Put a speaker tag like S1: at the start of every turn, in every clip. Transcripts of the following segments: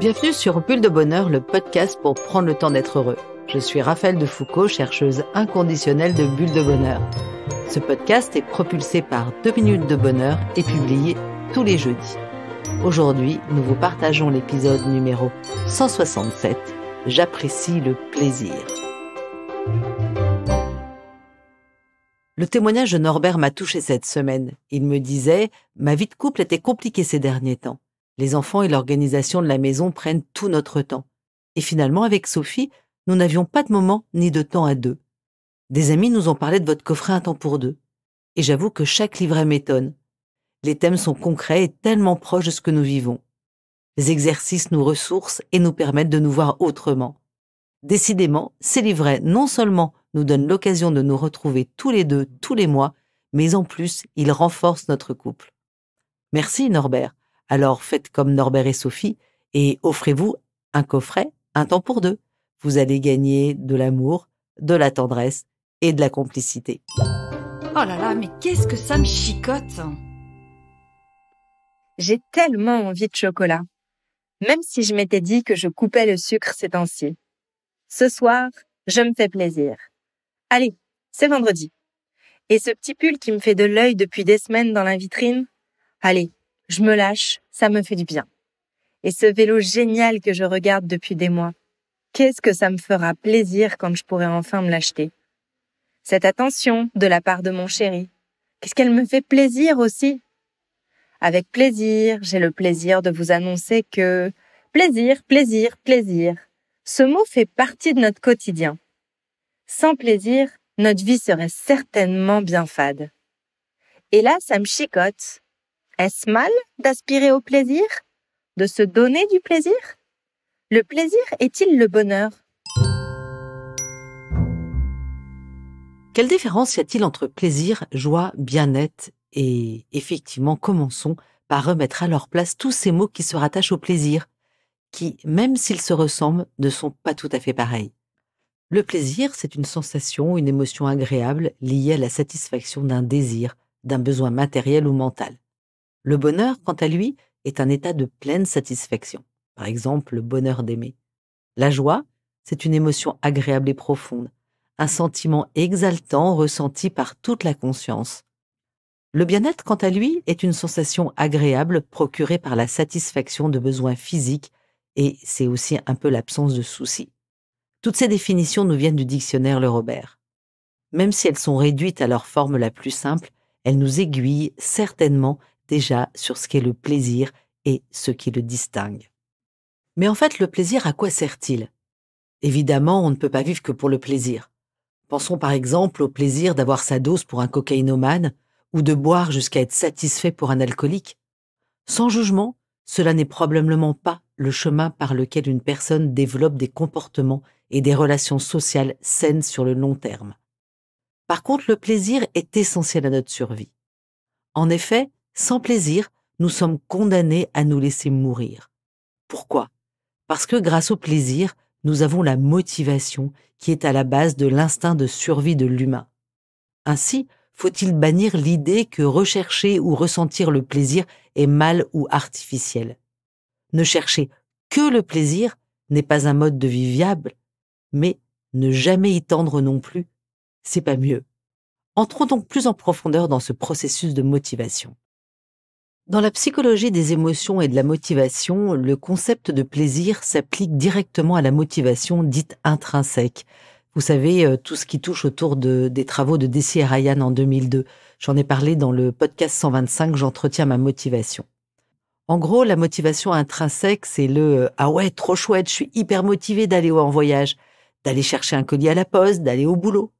S1: Bienvenue sur Bulle de Bonheur, le podcast pour prendre le temps d'être heureux. Je suis Raphaël de Foucault, chercheuse inconditionnelle de Bulle de Bonheur. Ce podcast est propulsé par 2 minutes de bonheur et publié tous les jeudis. Aujourd'hui, nous vous partageons l'épisode numéro 167, J'apprécie le plaisir. Le témoignage de Norbert m'a touché cette semaine. Il me disait, ma vie de couple était compliquée ces derniers temps. Les enfants et l'organisation de la maison prennent tout notre temps. Et finalement, avec Sophie, nous n'avions pas de moment ni de temps à deux. Des amis nous ont parlé de votre coffret Un temps pour deux. Et j'avoue que chaque livret m'étonne. Les thèmes sont concrets et tellement proches de ce que nous vivons. Les exercices nous ressourcent et nous permettent de nous voir autrement. Décidément, ces livrets non seulement nous donnent l'occasion de nous retrouver tous les deux tous les mois, mais en plus, ils renforcent notre couple. Merci Norbert alors faites comme Norbert et Sophie et offrez-vous un coffret, un temps pour deux. Vous allez gagner de l'amour, de la tendresse et de la complicité. Oh
S2: là là, mais qu'est-ce que ça me chicote hein.
S1: J'ai tellement envie de chocolat,
S2: même si je m'étais dit que je coupais le sucre ces temps-ci. Ce soir, je me fais plaisir. Allez, c'est vendredi. Et ce petit pull qui me fait de l'œil depuis des semaines dans la vitrine Allez, je me lâche, ça me fait du bien. Et ce vélo génial que je regarde depuis des mois, qu'est-ce que ça me fera plaisir quand je pourrai enfin me l'acheter Cette attention de la part de mon chéri, qu'est-ce qu'elle me fait plaisir aussi Avec plaisir, j'ai le plaisir de vous annoncer que plaisir, plaisir, plaisir, ce mot fait partie de notre quotidien. Sans plaisir, notre vie serait certainement bien fade. Et là, ça me chicote, est-ce mal d'aspirer au plaisir
S1: De se donner du plaisir Le plaisir est-il le bonheur Quelle différence y a-t-il entre plaisir, joie, bien-être et effectivement commençons par remettre à leur place tous ces mots qui se rattachent au plaisir, qui, même s'ils se ressemblent, ne sont pas tout à fait pareils. Le plaisir, c'est une sensation, une émotion agréable liée à la satisfaction d'un désir, d'un besoin matériel ou mental. Le bonheur, quant à lui, est un état de pleine satisfaction, par exemple le bonheur d'aimer. La joie, c'est une émotion agréable et profonde, un sentiment exaltant ressenti par toute la conscience. Le bien-être, quant à lui, est une sensation agréable procurée par la satisfaction de besoins physiques et c'est aussi un peu l'absence de soucis. Toutes ces définitions nous viennent du dictionnaire Le Robert. Même si elles sont réduites à leur forme la plus simple, elles nous aiguillent certainement déjà sur ce qu'est le plaisir et ce qui le distingue. Mais en fait, le plaisir, à quoi sert-il Évidemment, on ne peut pas vivre que pour le plaisir. Pensons par exemple au plaisir d'avoir sa dose pour un cocaïnomane ou de boire jusqu'à être satisfait pour un alcoolique. Sans jugement, cela n'est probablement pas le chemin par lequel une personne développe des comportements et des relations sociales saines sur le long terme. Par contre, le plaisir est essentiel à notre survie. En effet, sans plaisir, nous sommes condamnés à nous laisser mourir. Pourquoi Parce que grâce au plaisir, nous avons la motivation qui est à la base de l'instinct de survie de l'humain. Ainsi, faut-il bannir l'idée que rechercher ou ressentir le plaisir est mal ou artificiel Ne chercher que le plaisir n'est pas un mode de vie viable, mais ne jamais y tendre non plus, c'est pas mieux. Entrons donc plus en profondeur dans ce processus de motivation. Dans la psychologie des émotions et de la motivation, le concept de plaisir s'applique directement à la motivation dite intrinsèque. Vous savez, euh, tout ce qui touche autour des travaux de Desi et Ryan en 2002. J'en ai parlé dans le podcast 125, J'entretiens ma motivation. En gros, la motivation intrinsèque, c'est le euh, Ah ouais, trop chouette, je suis hyper motivé d'aller en voyage, d'aller chercher un colis à la poste, d'aller au boulot.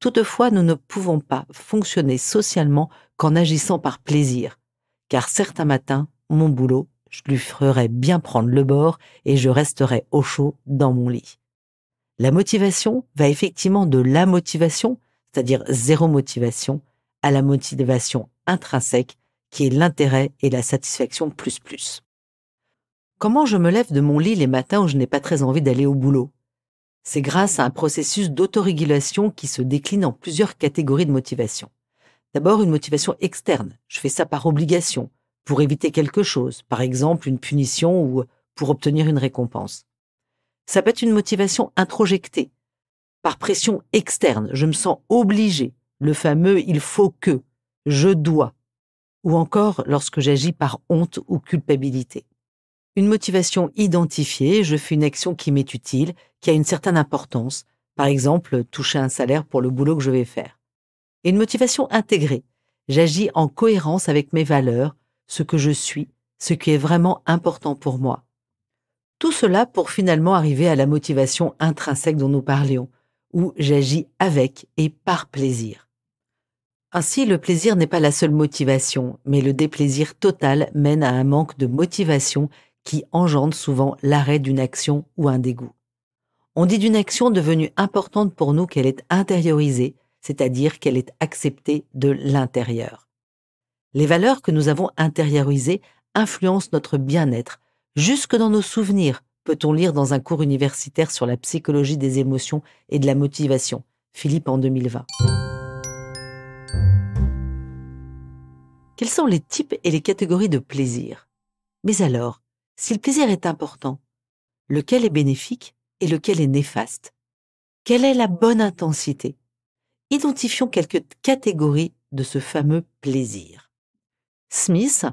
S1: Toutefois, nous ne pouvons pas fonctionner socialement qu'en agissant par plaisir car certains matins, mon boulot, je lui ferai bien prendre le bord et je resterai au chaud dans mon lit. La motivation va effectivement de la motivation, c'est-à-dire zéro motivation, à la motivation intrinsèque, qui est l'intérêt et la satisfaction plus plus. Comment je me lève de mon lit les matins où je n'ai pas très envie d'aller au boulot C'est grâce à un processus d'autorégulation qui se décline en plusieurs catégories de motivation. D'abord, une motivation externe. Je fais ça par obligation, pour éviter quelque chose, par exemple une punition ou pour obtenir une récompense. Ça peut être une motivation introjectée. Par pression externe, je me sens obligé, le fameux il faut que, je dois, ou encore lorsque j'agis par honte ou culpabilité. Une motivation identifiée, je fais une action qui m'est utile, qui a une certaine importance, par exemple toucher un salaire pour le boulot que je vais faire et une motivation intégrée. J'agis en cohérence avec mes valeurs, ce que je suis, ce qui est vraiment important pour moi. Tout cela pour finalement arriver à la motivation intrinsèque dont nous parlions, où j'agis avec et par plaisir. Ainsi, le plaisir n'est pas la seule motivation, mais le déplaisir total mène à un manque de motivation qui engendre souvent l'arrêt d'une action ou un dégoût. On dit d'une action devenue importante pour nous qu'elle est intériorisée, c'est-à-dire qu'elle est acceptée de l'intérieur. Les valeurs que nous avons intériorisées influencent notre bien-être, jusque dans nos souvenirs, peut-on lire dans un cours universitaire sur la psychologie des émotions et de la motivation, Philippe en 2020. Quels sont les types et les catégories de plaisir Mais alors, si le plaisir est important, lequel est bénéfique et lequel est néfaste Quelle est la bonne intensité Identifions quelques catégories de ce fameux plaisir. Smith,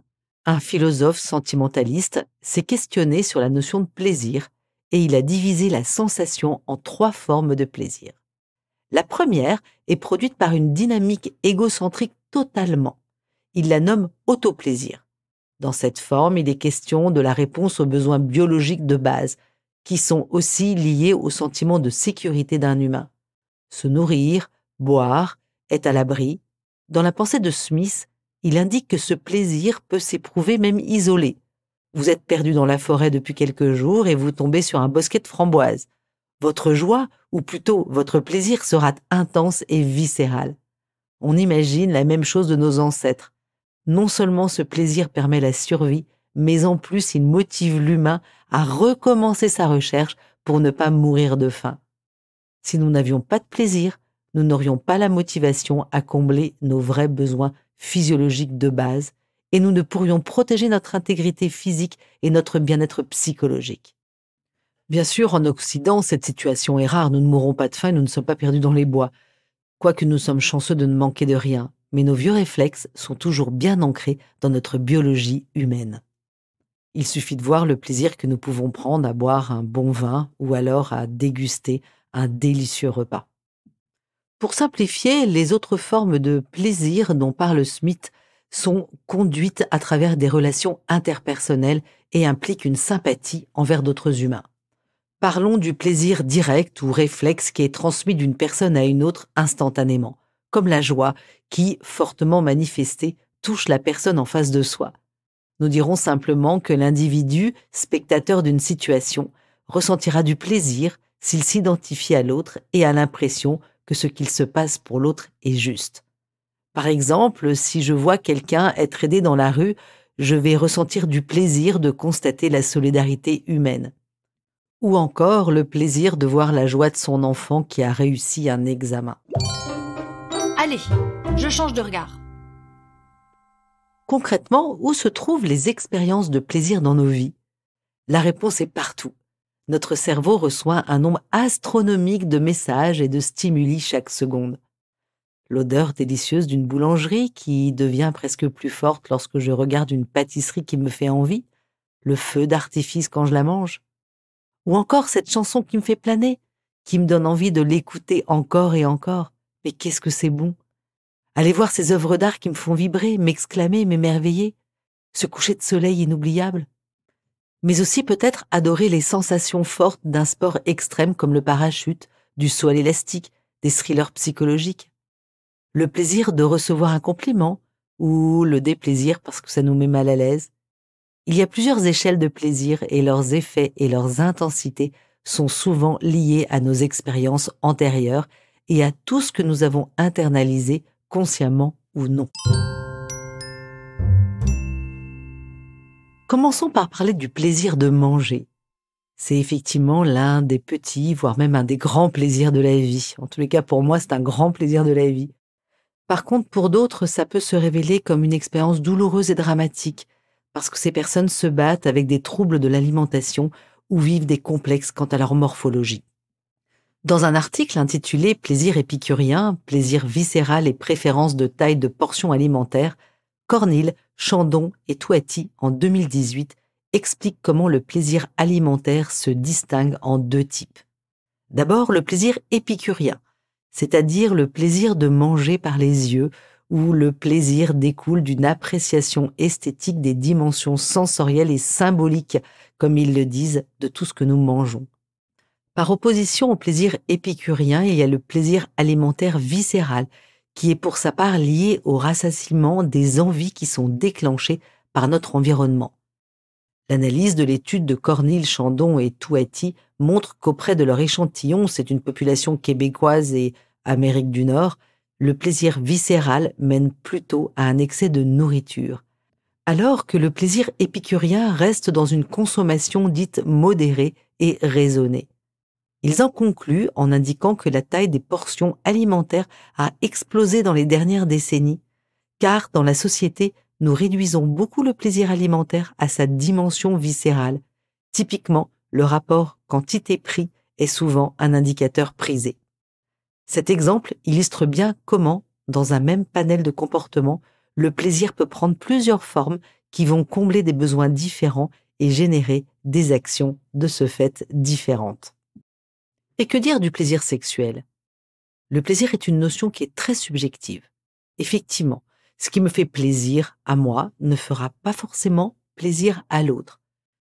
S1: un philosophe sentimentaliste, s'est questionné sur la notion de plaisir et il a divisé la sensation en trois formes de plaisir. La première est produite par une dynamique égocentrique totalement. Il la nomme autoplaisir. Dans cette forme, il est question de la réponse aux besoins biologiques de base, qui sont aussi liés au sentiment de sécurité d'un humain. Se nourrir, Boire est à l'abri. Dans la pensée de Smith, il indique que ce plaisir peut s'éprouver même isolé. Vous êtes perdu dans la forêt depuis quelques jours et vous tombez sur un bosquet de framboises. Votre joie, ou plutôt votre plaisir, sera intense et viscérale. On imagine la même chose de nos ancêtres. Non seulement ce plaisir permet la survie, mais en plus il motive l'humain à recommencer sa recherche pour ne pas mourir de faim. Si nous n'avions pas de plaisir, nous n'aurions pas la motivation à combler nos vrais besoins physiologiques de base et nous ne pourrions protéger notre intégrité physique et notre bien-être psychologique. Bien sûr, en Occident, cette situation est rare, nous ne mourrons pas de faim, nous ne sommes pas perdus dans les bois, quoique nous sommes chanceux de ne manquer de rien, mais nos vieux réflexes sont toujours bien ancrés dans notre biologie humaine. Il suffit de voir le plaisir que nous pouvons prendre à boire un bon vin ou alors à déguster un délicieux repas. Pour simplifier, les autres formes de plaisir dont parle Smith sont conduites à travers des relations interpersonnelles et impliquent une sympathie envers d'autres humains. Parlons du plaisir direct ou réflexe qui est transmis d'une personne à une autre instantanément, comme la joie qui, fortement manifestée, touche la personne en face de soi. Nous dirons simplement que l'individu, spectateur d'une situation, ressentira du plaisir s'il s'identifie à l'autre et à l'impression que ce qu'il se passe pour l'autre est juste. Par exemple, si je vois quelqu'un être aidé dans la rue, je vais ressentir du plaisir de constater la solidarité humaine. Ou encore le plaisir de voir la joie de son enfant qui a réussi un examen.
S2: Allez, je change de regard.
S1: Concrètement, où se trouvent les expériences de plaisir dans nos vies La réponse est partout notre cerveau reçoit un nombre astronomique de messages et de stimuli chaque seconde. L'odeur délicieuse d'une boulangerie qui devient presque plus forte lorsque je regarde une pâtisserie qui me fait envie, le feu d'artifice quand je la mange, ou encore cette chanson qui me fait planer, qui me donne envie de l'écouter encore et encore. Mais qu'est-ce que c'est bon Aller voir ces œuvres d'art qui me font vibrer, m'exclamer, m'émerveiller, ce coucher de soleil inoubliable, mais aussi peut-être adorer les sensations fortes d'un sport extrême comme le parachute, du saut à l'élastique, des thrillers psychologiques. Le plaisir de recevoir un compliment, ou le déplaisir parce que ça nous met mal à l'aise. Il y a plusieurs échelles de plaisir et leurs effets et leurs intensités sont souvent liés à nos expériences antérieures et à tout ce que nous avons internalisé consciemment ou non. Commençons par parler du plaisir de manger. C'est effectivement l'un des petits, voire même un des grands plaisirs de la vie. En tous les cas, pour moi, c'est un grand plaisir de la vie. Par contre, pour d'autres, ça peut se révéler comme une expérience douloureuse et dramatique, parce que ces personnes se battent avec des troubles de l'alimentation ou vivent des complexes quant à leur morphologie. Dans un article intitulé Plaisir épicurien, plaisir viscéral et préférence de taille de portions alimentaires, Cornille, Chandon et Touati en 2018 expliquent comment le plaisir alimentaire se distingue en deux types. D'abord, le plaisir épicurien, c'est-à-dire le plaisir de manger par les yeux, où le plaisir découle d'une appréciation esthétique des dimensions sensorielles et symboliques, comme ils le disent, de tout ce que nous mangeons. Par opposition au plaisir épicurien, il y a le plaisir alimentaire viscéral, qui est pour sa part liée au rassasiement des envies qui sont déclenchées par notre environnement. L'analyse de l'étude de Cornille, Chandon et Touati montre qu'auprès de leur échantillon, c'est une population québécoise et Amérique du Nord, le plaisir viscéral mène plutôt à un excès de nourriture, alors que le plaisir épicurien reste dans une consommation dite modérée et raisonnée. Ils en concluent en indiquant que la taille des portions alimentaires a explosé dans les dernières décennies, car dans la société, nous réduisons beaucoup le plaisir alimentaire à sa dimension viscérale. Typiquement, le rapport quantité-prix est souvent un indicateur prisé. Cet exemple illustre bien comment, dans un même panel de comportements, le plaisir peut prendre plusieurs formes qui vont combler des besoins différents et générer des actions de ce fait différentes. Et que dire du plaisir sexuel Le plaisir est une notion qui est très subjective. Effectivement, ce qui me fait plaisir à moi ne fera pas forcément plaisir à l'autre.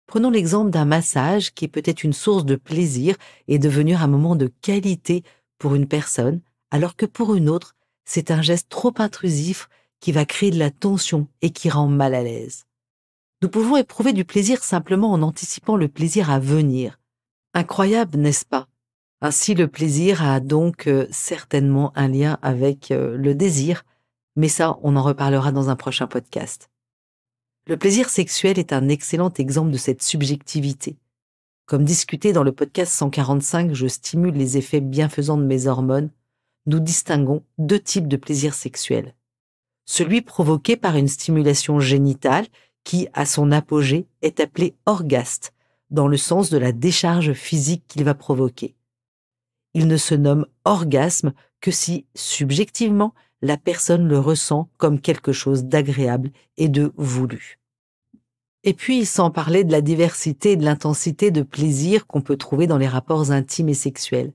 S1: Prenons l'exemple d'un massage qui peut-être une source de plaisir et devenir un moment de qualité pour une personne, alors que pour une autre, c'est un geste trop intrusif qui va créer de la tension et qui rend mal à l'aise. Nous pouvons éprouver du plaisir simplement en anticipant le plaisir à venir. Incroyable, n'est-ce pas ainsi, le plaisir a donc euh, certainement un lien avec euh, le désir, mais ça, on en reparlera dans un prochain podcast. Le plaisir sexuel est un excellent exemple de cette subjectivité. Comme discuté dans le podcast 145, je stimule les effets bienfaisants de mes hormones, nous distinguons deux types de plaisir sexuel. Celui provoqué par une stimulation génitale qui, à son apogée, est appelé orgaste, dans le sens de la décharge physique qu'il va provoquer. Il ne se nomme orgasme que si, subjectivement, la personne le ressent comme quelque chose d'agréable et de voulu. Et puis, sans parler de la diversité et de l'intensité de plaisir qu'on peut trouver dans les rapports intimes et sexuels.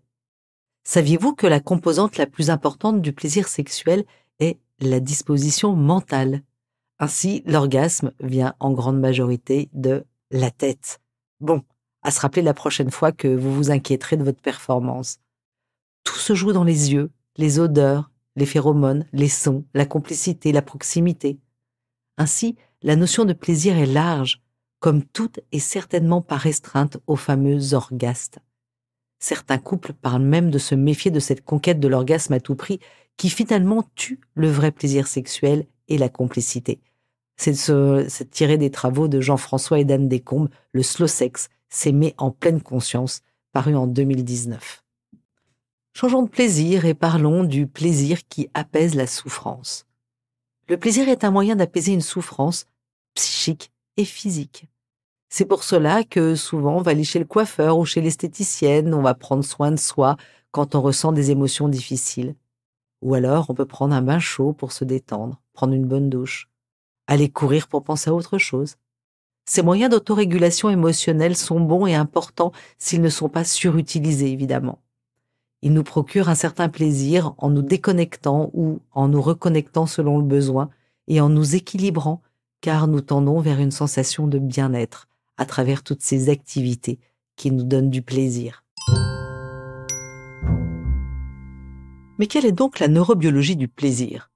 S1: Saviez-vous que la composante la plus importante du plaisir sexuel est la disposition mentale Ainsi, l'orgasme vient en grande majorité de la tête. Bon, à se rappeler la prochaine fois que vous vous inquiéterez de votre performance. Tout se joue dans les yeux, les odeurs, les phéromones, les sons, la complicité, la proximité. Ainsi, la notion de plaisir est large, comme toute et certainement pas restreinte aux fameux orgastes. Certains couples parlent même de se méfier de cette conquête de l'orgasme à tout prix qui finalement tue le vrai plaisir sexuel et la complicité. C'est tiré des travaux de Jean-François et d'Anne Descombes, le slow sex s'est en pleine conscience, paru en 2019. Changeons de plaisir et parlons du plaisir qui apaise la souffrance. Le plaisir est un moyen d'apaiser une souffrance psychique et physique. C'est pour cela que souvent on va aller chez le coiffeur ou chez l'esthéticienne, on va prendre soin de soi quand on ressent des émotions difficiles. Ou alors on peut prendre un bain chaud pour se détendre, prendre une bonne douche, aller courir pour penser à autre chose. Ces moyens d'autorégulation émotionnelle sont bons et importants s'ils ne sont pas surutilisés, évidemment. Il nous procure un certain plaisir en nous déconnectant ou en nous reconnectant selon le besoin et en nous équilibrant, car nous tendons vers une sensation de bien-être à travers toutes ces activités qui nous donnent du plaisir. Mais quelle est donc la neurobiologie du plaisir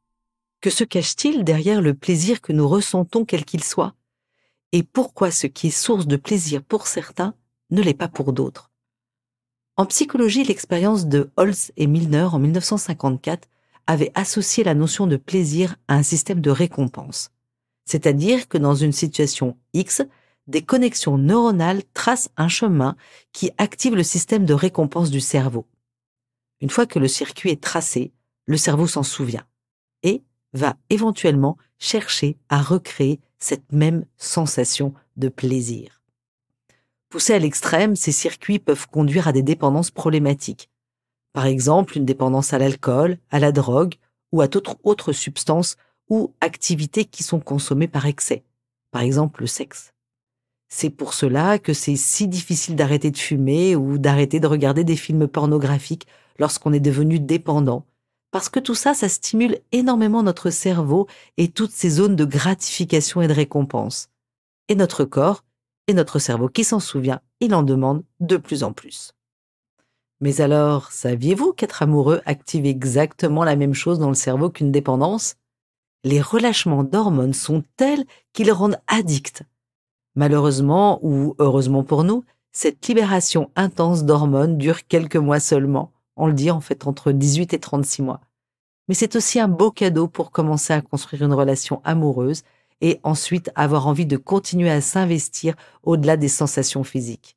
S1: Que se cache-t-il derrière le plaisir que nous ressentons quel qu'il soit Et pourquoi ce qui est source de plaisir pour certains ne l'est pas pour d'autres en psychologie, l'expérience de Holz et Milner en 1954 avait associé la notion de plaisir à un système de récompense. C'est-à-dire que dans une situation X, des connexions neuronales tracent un chemin qui active le système de récompense du cerveau. Une fois que le circuit est tracé, le cerveau s'en souvient et va éventuellement chercher à recréer cette même sensation de plaisir. Poussés à l'extrême, ces circuits peuvent conduire à des dépendances problématiques. Par exemple, une dépendance à l'alcool, à la drogue ou à d'autres substances substance ou activités qui sont consommées par excès. Par exemple, le sexe. C'est pour cela que c'est si difficile d'arrêter de fumer ou d'arrêter de regarder des films pornographiques lorsqu'on est devenu dépendant. Parce que tout ça, ça stimule énormément notre cerveau et toutes ces zones de gratification et de récompense. Et notre corps, et notre cerveau qui s'en souvient, il en demande de plus en plus. Mais alors, saviez-vous qu'être amoureux active exactement la même chose dans le cerveau qu'une dépendance Les relâchements d'hormones sont tels qu'ils rendent addicts. Malheureusement ou heureusement pour nous, cette libération intense d'hormones dure quelques mois seulement. On le dit en fait entre 18 et 36 mois. Mais c'est aussi un beau cadeau pour commencer à construire une relation amoureuse et ensuite avoir envie de continuer à s'investir au-delà des sensations physiques.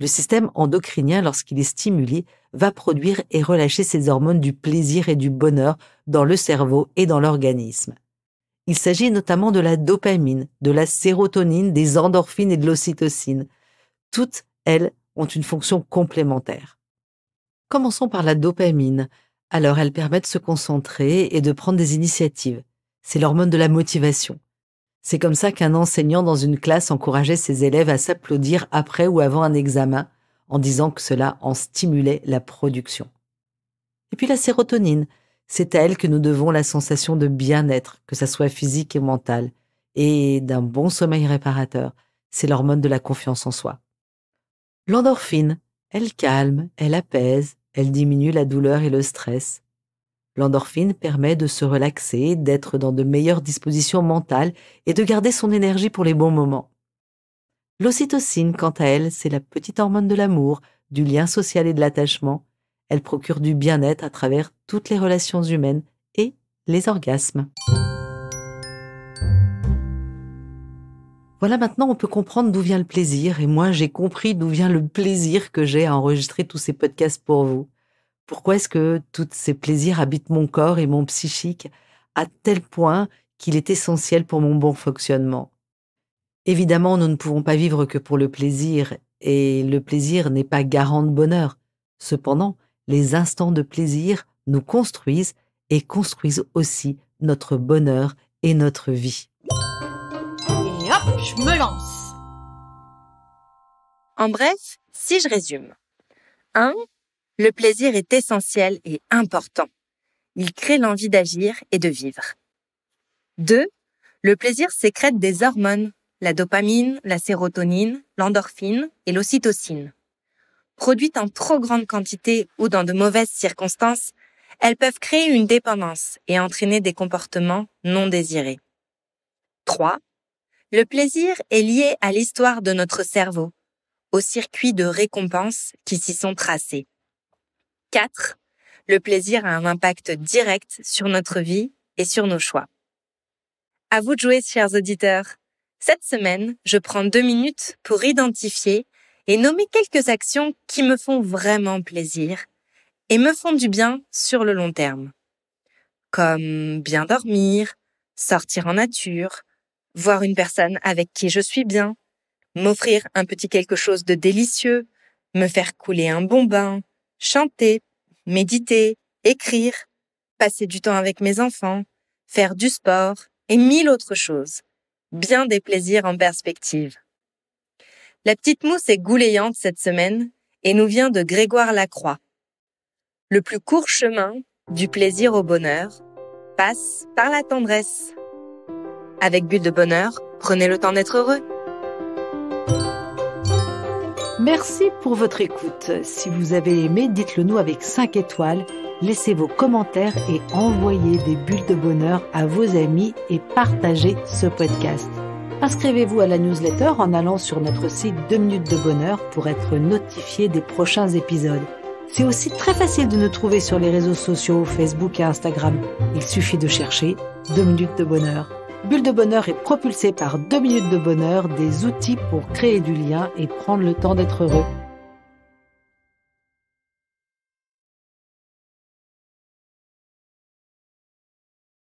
S1: Le système endocrinien, lorsqu'il est stimulé, va produire et relâcher ces hormones du plaisir et du bonheur dans le cerveau et dans l'organisme. Il s'agit notamment de la dopamine, de la sérotonine, des endorphines et de l'ocytocine. Toutes, elles, ont une fonction complémentaire. Commençons par la dopamine. Alors elle permet de se concentrer et de prendre des initiatives. C'est l'hormone de la motivation. C'est comme ça qu'un enseignant dans une classe encourageait ses élèves à s'applaudir après ou avant un examen, en disant que cela en stimulait la production. Et puis la sérotonine, c'est à elle que nous devons la sensation de bien-être, que ça soit physique et mental, et d'un bon sommeil réparateur. C'est l'hormone de la confiance en soi. L'endorphine, elle calme, elle apaise, elle diminue la douleur et le stress. L'endorphine permet de se relaxer, d'être dans de meilleures dispositions mentales et de garder son énergie pour les bons moments. L'ocytocine, quant à elle, c'est la petite hormone de l'amour, du lien social et de l'attachement. Elle procure du bien-être à travers toutes les relations humaines et les orgasmes. Voilà, maintenant on peut comprendre d'où vient le plaisir, et moi j'ai compris d'où vient le plaisir que j'ai à enregistrer tous ces podcasts pour vous. Pourquoi est-ce que tous ces plaisirs habitent mon corps et mon psychique à tel point qu'il est essentiel pour mon bon fonctionnement Évidemment, nous ne pouvons pas vivre que pour le plaisir, et le plaisir n'est pas garant de bonheur. Cependant, les instants de plaisir nous construisent et construisent aussi notre bonheur et notre vie. Et hop, je me lance.
S2: En bref, si je résume. 1 le plaisir est essentiel et important. Il crée l'envie d'agir et de vivre. 2. Le plaisir sécrète des hormones, la dopamine, la sérotonine, l'endorphine et l'ocytocine. Produites en trop grande quantité ou dans de mauvaises circonstances, elles peuvent créer une dépendance et entraîner des comportements non désirés. 3. Le plaisir est lié à l'histoire de notre cerveau, aux circuits de récompenses qui s'y sont tracés. 4. Le plaisir a un impact direct sur notre vie et sur nos choix. À vous de jouer, chers auditeurs. Cette semaine, je prends deux minutes pour identifier et nommer quelques actions qui me font vraiment plaisir et me font du bien sur le long terme. Comme bien dormir, sortir en nature, voir une personne avec qui je suis bien, m'offrir un petit quelque chose de délicieux, me faire couler un bon bain, chanter, méditer, écrire, passer du temps avec mes enfants, faire du sport et mille autres choses. Bien des plaisirs en perspective. La petite mousse est gouléante cette semaine et nous vient de Grégoire Lacroix. Le plus court chemin du plaisir au bonheur passe par la tendresse. Avec but de Bonheur, prenez le temps d'être heureux.
S1: Merci pour votre écoute. Si vous avez aimé, dites-le nous avec 5 étoiles, laissez vos commentaires et envoyez des bulles de bonheur à vos amis et partagez ce podcast. Inscrivez-vous à la newsletter en allant sur notre site 2 minutes de bonheur pour être notifié des prochains épisodes. C'est aussi très facile de nous trouver sur les réseaux sociaux, Facebook et Instagram. Il suffit de chercher 2 minutes de bonheur. Bulle de Bonheur est propulsée par 2 minutes de bonheur, des outils pour créer du lien et prendre le temps d'être heureux.